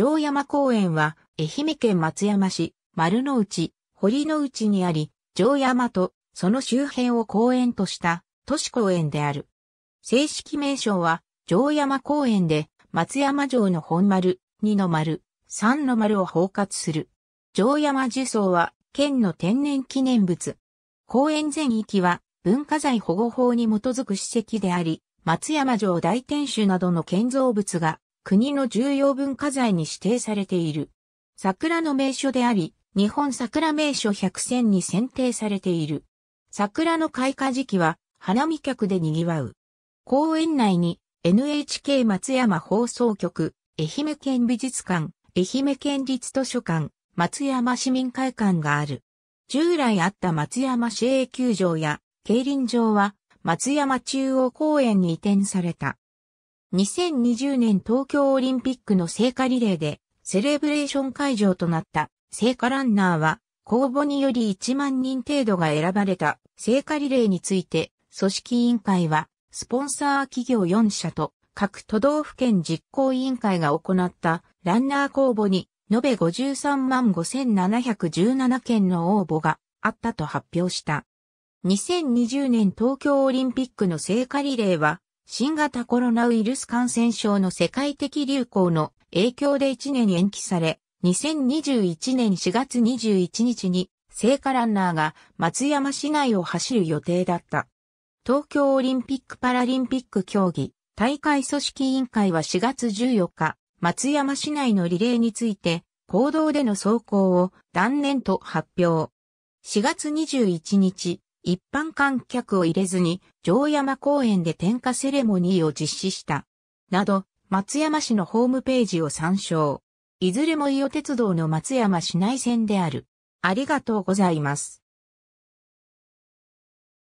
城山公園は、愛媛県松山市、丸の内、堀の内にあり、城山と、その周辺を公園とした、都市公園である。正式名称は、城山公園で、松山城の本丸、二の丸、三の丸を包括する。城山樹草は、県の天然記念物。公園全域は、文化財保護法に基づく史跡であり、松山城大天守などの建造物が国の重要文化財に指定されている。桜の名所であり、日本桜名所百選に選定されている。桜の開花時期は花見客で賑わう。公園内に NHK 松山放送局、愛媛県美術館、愛媛県立図書館、松山市民会館がある。従来あった松山市営球場や競輪場は松山中央公園に移転された。2020年東京オリンピックの聖火リレーでセレブレーション会場となった聖火ランナーは公募により1万人程度が選ばれた聖火リレーについて組織委員会はスポンサー企業4社と各都道府県実行委員会が行ったランナー公募に延べ53万5717件の応募があったと発表した。2020年東京オリンピックの聖火リレーは新型コロナウイルス感染症の世界的流行の影響で1年延期され、2021年4月21日に聖火ランナーが松山市内を走る予定だった。東京オリンピック・パラリンピック競技大会組織委員会は4月14日、松山市内のリレーについて、公道での走行を断念と発表。4月21日、一般観客を入れずに、城山公園で点火セレモニーを実施した。など、松山市のホームページを参照。いずれも伊予鉄道の松山市内線である。ありがとうございます。